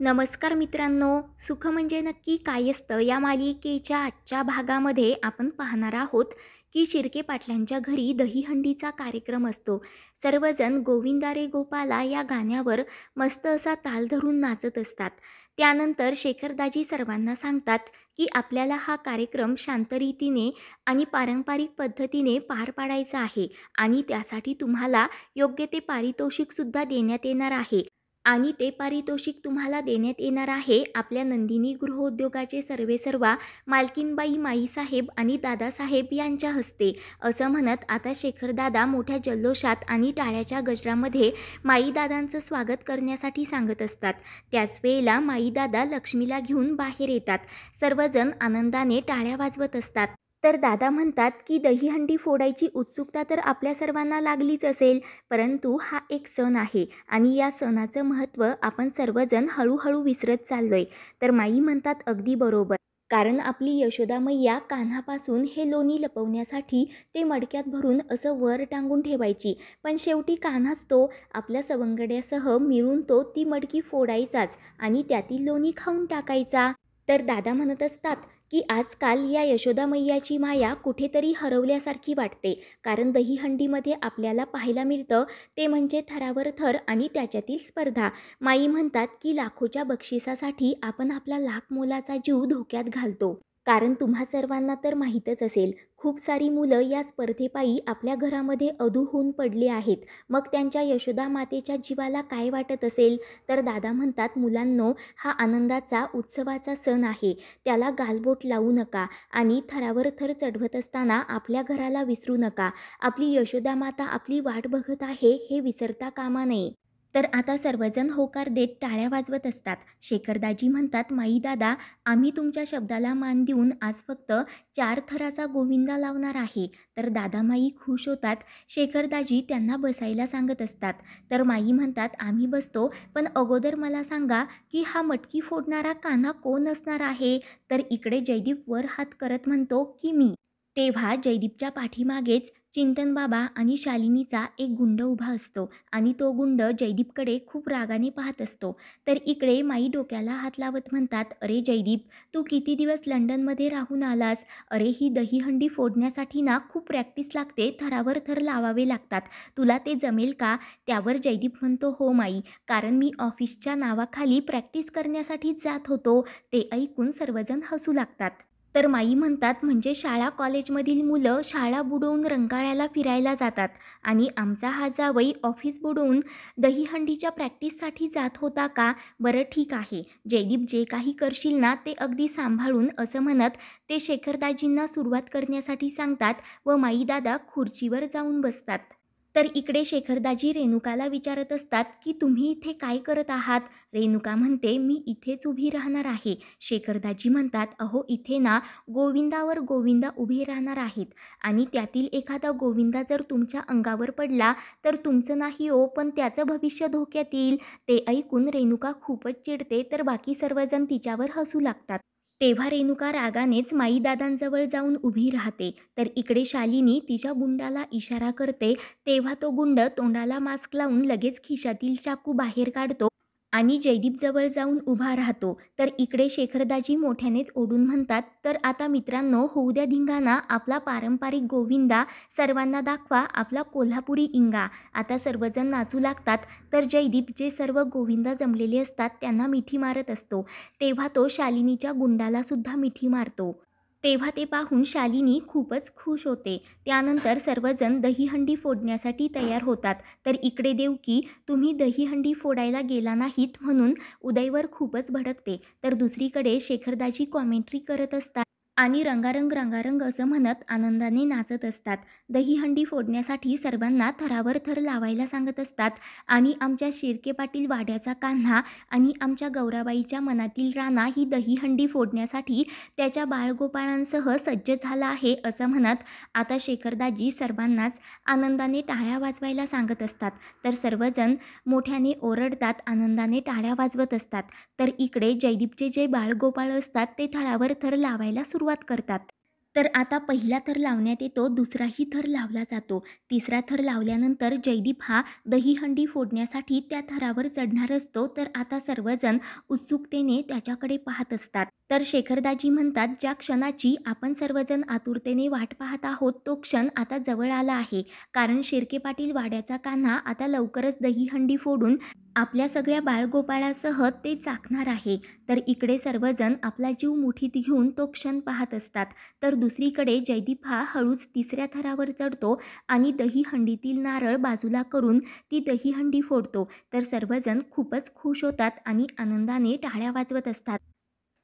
नमस्कार मित्रांनो सुख म्हणजे नक्की काय असतं या मालिकेच्या आजच्या भागामध्ये आपण पाहणार आहोत की शिर्के पाटलांच्या घरी दहीहंडीचा कार्यक्रम असतो सर्वजण गोविंदारे गोपाला या गाण्यावर मस्त असा ताल धरून नाचत असतात त्यानंतर शेखरदाजी सर्वांना सांगतात की आपल्याला हा कार्यक्रम शांत आणि पारंपरिक पद्धतीने पार पाडायचा आहे आणि त्यासाठी तुम्हाला योग्य ते पारितोषिकसुद्धा देण्यात येणार आहे आणि ते पारितोषिक तुम्हाला देण्यात येणार आहे आपल्या नंदिनी गृहोद्योगाचे सर्वा मालकीनबाई माईसाहेब आणि दादासाहेब यांच्या हस्ते असं म्हणत आता शेखरदादा मोठ्या जल्लोषात आणि टाळ्याच्या गजरामध्ये माईदादांचं स्वागत करण्यासाठी सांगत असतात त्याच वेळेला माईदादा लक्ष्मीला घेऊन बाहेर येतात सर्वजण आनंदाने टाळ्या वाजवत असतात तर दादा म्हणतात की दहीहंडी फोडायची उत्सुकता तर आपल्या सर्वांना लागलीच असेल परंतु हा एक सण आहे आणि या सणाचं महत्त्व आपण सर्वजण हळूहळू विसरत चाललोय तर माई म्हणतात अगदी बरोबर कारण आपली यशोदा मैया कान्हापासून हे लोणी लपवण्यासाठी ते मडक्यात भरून असं वर टांगून ठेवायची पण शेवटी कान्हाच तो आपल्या सवंगड्यासह मिळून तो ती मडकी फोडायचाच आणि त्यातील लोणी खाऊन टाकायचा तर दादा म्हणत असतात की आजकाल या यशोदा मैयाची माया कुठेतरी हरवल्यासारखी वाटते कारण दहीहंडीमध्ये आपल्याला पाहायला मिळतं ते म्हणजे थरावर थर आणि त्याच्यातील स्पर्धा माई म्हणतात की लाखोच्या बक्षिसासाठी आपण आपला लाख मोलाचा जीव धोक्यात घालतो कारण तुम्हा सर्वांना तर माहीतच असेल खूप सारी मुलं या स्पर्धेपायी आपल्या घरामध्ये अधू होऊन पडली आहेत मग त्यांच्या यशोदा मातेच्या जीवाला काय वाटत असेल तर दादा म्हणतात मुलांनो हा आनंदाचा उत्सवाचा सण आहे त्याला गालबोट लावू नका आणि थरावर थर चढवत असताना आपल्या घराला विसरू नका आपली यशोदा माता आपली वाट बघत आहे हे विसरता कामा नये तर आता सर्वजण होकार देत टाळ्या वाजवत असतात शेखरदाजी म्हणतात दादा आम्ही तुमच्या शब्दाला मान देऊन आज फक्त चार थराचा गोविंदा लावणार आहे तर दादा माई खुश होतात शेखरदाजी त्यांना बसायला सांगत असतात तर माई म्हणतात आम्ही बसतो पण अगोदर मला सांगा की हा मटकी फोडणारा काना कोण असणार आहे तर इकडे जयदीप वर हात करत म्हणतो की मी तेव्हा जयदीपच्या पाठीमागेच चिंतन बाबा आणि शालिनीचा एक गुंड उभा असतो आणि तो गुंड जयदीपकडे खूप रागाने पाहत असतो तर इकडे माई डोक्याला हात लावत म्हणतात अरे जयदीप तू किती दिवस लंडनमध्ये राहून आलास अरे ही दहीहंडी फोडण्यासाठी ना खूप प्रॅक्टिस लागते थरावर थर लावावे लागतात तुला ते जमेल का त्यावर जयदीप म्हणतो हो माई कारण मी ऑफिसच्या नावाखाली प्रॅक्टिस करण्यासाठीच जात होतो ते ऐकून सर्वजण हसू लागतात तर माई म्हणतात म्हणजे शाळा कॉलेजमधील मुलं शाळा बुडवून रंगाळ्याला फिरायला जातात आणि आमचा हा जावई ऑफिस बुडवून दहीहंडीच्या प्रॅक्टिससाठी जात होता का बरं ठीक आहे जयदीप जे काही करशील ना ते अगदी सांभाळून असं म्हणत ते शेखरदाजींना सुरुवात करण्यासाठी सांगतात व माईदादा खुर्चीवर जाऊन बसतात तर इकडे शेखरदाजी रेणुकाला विचारत असतात की तुम्ही इथे काय करत आहात रेणुका म्हणते मी इथेच उभी राहणार आहे शेखरदाजी म्हणतात अहो इथे ना गोविंदावर गोविंदा उभे राहणार आहेत आणि त्यातील एखादा गोविंदा जर तुमच्या अंगावर पडला तर तुमचं नाही ओ हो, पण त्याचं भविष्य धोक्यात येईल ते ऐकून रेणुका खूपच चिडते तर बाकी सर्वजण तिच्यावर हसू लागतात तेव्हा रेणुका रागानेच माईदादांजवळ जाऊन उभी राहते तर इकडे शालिनी तिच्या गुंडाला इशारा करते तेव्हा तो गुंड तोंडाला मास्क लावून लगेच खिशातील चाकू बाहेर काढतो आणि जयदीपजवळ जाऊन उभा राहतो तर इकडे शेखरदाजी मोठ्यानेच ओढून म्हणतात तर आता मित्रांनो होऊ द्या धिंगाणा आपला पारंपरिक गोविंदा सर्वांना दाखवा आपला कोल्हापुरी इंगा आता सर्वजण नाचू लागतात तर जयदीप जे सर्व गोविंदा जमलेले असतात त्यांना मिठी मारत असतो तेव्हा तो शालिनीच्या गुंडाला सुद्धा मिठी मारतो तेव्हा ते पाहून शालिनी खूपच खुश होते त्यानंतर सर्वजण दहीहंडी फोडण्यासाठी तयार होतात तर इकडे देवकी तुम्ही दहीहंडी फोडायला गेला नाहीत म्हणून उदयवर खूपच भडकते तर दुसरीकडे शेखरदाजी कॉमेंट्री करत असतात आणि रंगारंग रंगारंग असं म्हणत आनंदाने नाचत असतात दहीहंडी फोडण्यासाठी सर्वांना थरावर थर लावायला सांगत असतात आणि आमच्या शिरके पाटील वाड्याचा कान्हा आणि आमच्या गौराबाईच्या मनातील राणा ही दहीहंडी फोडण्यासाठी त्याच्या बाळगोपाळांसह सज्ज झाला आहे असं म्हणत आता शेखरदाजी सर्वांनाच आनंदाने टाळ्या वाजवायला सांगत असतात तर सर्वजण मोठ्याने ओरडतात आनंदाने टाळ्या वाजवत असतात तर इकडे जयदीपचे जे बाळगोपाळ असतात ते थरावर थर लावायला सुरू सुरुवात करतात तर आता पहिला थर लावण्यात येतो दुसराही थर लावला जातो तिसरा थर लावल्यानंतर जयदीप हा दहीहंडी फोडण्यासाठी त्या थरावर चढणार असतो तर आता सर्वजण उत्सुकतेने त्याच्याकडे पाहत असतात तर शेखरदाजी म्हणतात ज्या क्षणाची आपण सर्वजण आतुरतेने वाट पाहत आहोत तो क्षण आता जवळ आला आहे कारण शिर्के पाटील वाड्याचा कान्हा आता लवकरच दहीहंडी फोडून आपल्या सगळ्या बाळगोपाळासह ते चाकणार आहे तर इकडे सर्वजण आपला जीव मुठीत घेऊन तो क्षण पाहत असतात तर दुसरीकडे जयदीप हा हळूच तिसऱ्या थरावर चढतो आणि दहीहंडीतील नारळ बाजूला करून ती दहीहंडी फोडतो तर सर्वजण खूपच खुश होतात आणि आनंदाने टाळ्या वाजवत असतात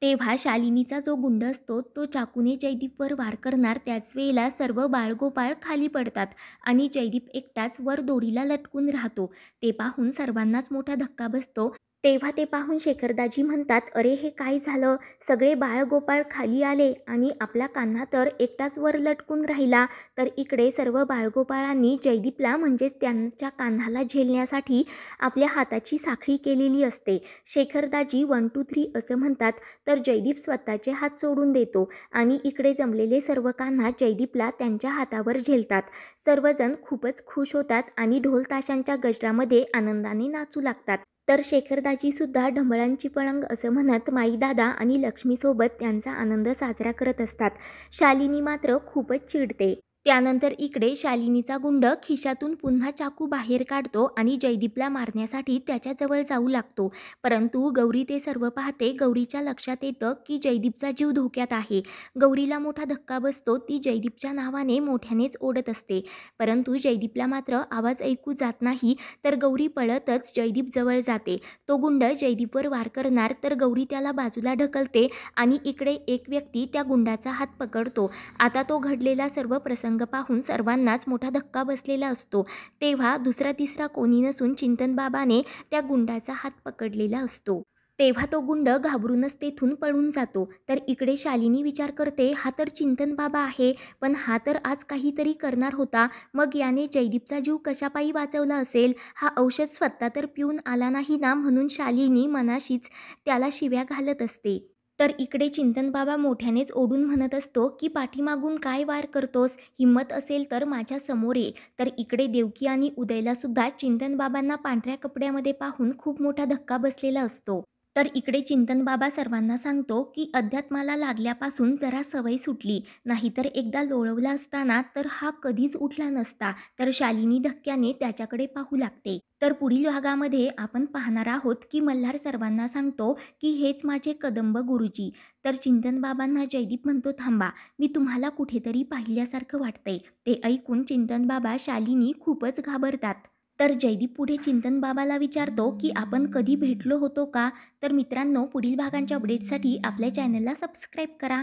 तेव्हा शालिनीचा जो गुंड असतो तो चाकूने जयदीपवर वार करणार त्याच वेळेला सर्व बाळगोपाळ खाली पडतात आणि जयदीप एकटाच वर दोरीला लटकून राहतो ते पाहून सर्वांनाच मोठा धक्का बसतो तेव्हा ते पाहून शेखरदाजी म्हणतात अरे हे काय झालं सगळे बाळगोपाळ खाली आले आणि आपला कान्हा तर एकटाच वर लटकून राहिला तर इकडे सर्व बाळगोपाळांनी जयदीपला म्हणजेच त्यांच्या कान्हाला झेलण्यासाठी आपल्या हाताची साखळी केलेली असते शेखरदाजी वन टू थ्री असं म्हणतात तर जयदीप स्वतःचे हात सोडून देतो आणि इकडे जमलेले सर्व कान्हा जयदीपला त्यांच्या हातावर झेलतात सर्वजण खूपच खुश होतात आणि ढोलताशांच्या गजरामध्ये आनंदाने नाचू लागतात तर शेखरदाजीसुद्धा ढमळांची पळंग असं म्हणत माईदादा आणि लक्ष्मीसोबत त्यांचा आनंद साजरा करत असतात शालिनी मात्र खूपच चिडते त्यानंतर इकडे शालिनीचा गुंड खिशातून पुन्हा चाकू बाहेर काढतो आणि जयदीपला मारण्यासाठी त्याच्याजवळ जाऊ लागतो परंतु गौरी ते सर्व पाहते गौरीच्या लक्षात येतं की जयदीपचा जीव धोक्यात आहे गौरीला मोठा धक्का बसतो ती जयदीपच्या नावाने मोठ्यानेच ओढत असते परंतु जयदीपला मात्र आवाज ऐकू जात नाही तर गौरी पळतच जयदीप जवळ जाते तो गुंड जयदीपवर वार करणार तर गौरी त्याला बाजूला ढकलते आणि इकडे एक व्यक्ती त्या गुंडाचा हात पकडतो आता तो घडलेला सर्व प्रसंग पाहून सर्वांनाच मोठा धक्का बसलेला असतो तेव्हा दुसरा तिसरा कोणी नसून चिंतनबाबाने त्या गुंडाचा हात पकडलेला असतो तेव्हा तो गुंड घाबरूनच तेथून पळून जातो तर इकडे शालिनी विचार करते हा तर चिंतन बाबा आहे पण हा तर आज काहीतरी करणार होता मग याने जयदीपचा जीव कशापायी वाचवला असेल हा औषध स्वतः तर पिऊन आला नाही ना म्हणून शालिनी मनाशीच त्याला शिव्या घालत असते तर इकडे चिंतनबाबा मोठ्यानेच ओढून म्हणत असतो की पाठीमागून काय वार करतोस हिंमत असेल तर माझ्या समोर ये तर इकडे देवकी आणि उदयलासुद्धा चिंतनबाबांना पांढऱ्या कपड्यामध्ये पाहून खूप मोठा धक्का बसलेला असतो तर इकडे चिंतन बाबा सर्वांना सांगतो की अध्यात्माला लागल्यापासून जरा सवय सुटली नाहीतर एकदा लोळवला असताना तर हा कधीच उठला नसता तर शालिनी धक्क्याने त्याच्याकडे पाहू लागते तर पुढील भागामध्ये आपण पाहणार आहोत की मल्हार सर्वांना सांगतो की हेच माझे कदंब गुरुजी तर चिंतन बाबांना जयदीप म्हणतो थांबा मी तुम्हाला कुठेतरी पाहिल्यासारखं वाटतंय ते ऐकून चिंतन बाबा शालिनी खूपच घाबरतात तर जयदीप पुढे चिंतन बाबाला विचारतो की आपण कधी भेटलो होतो का तर मित्रांनो पुढील भागांच्या अपडेटसाठी आपल्या चॅनलला सबस्क्राईब करा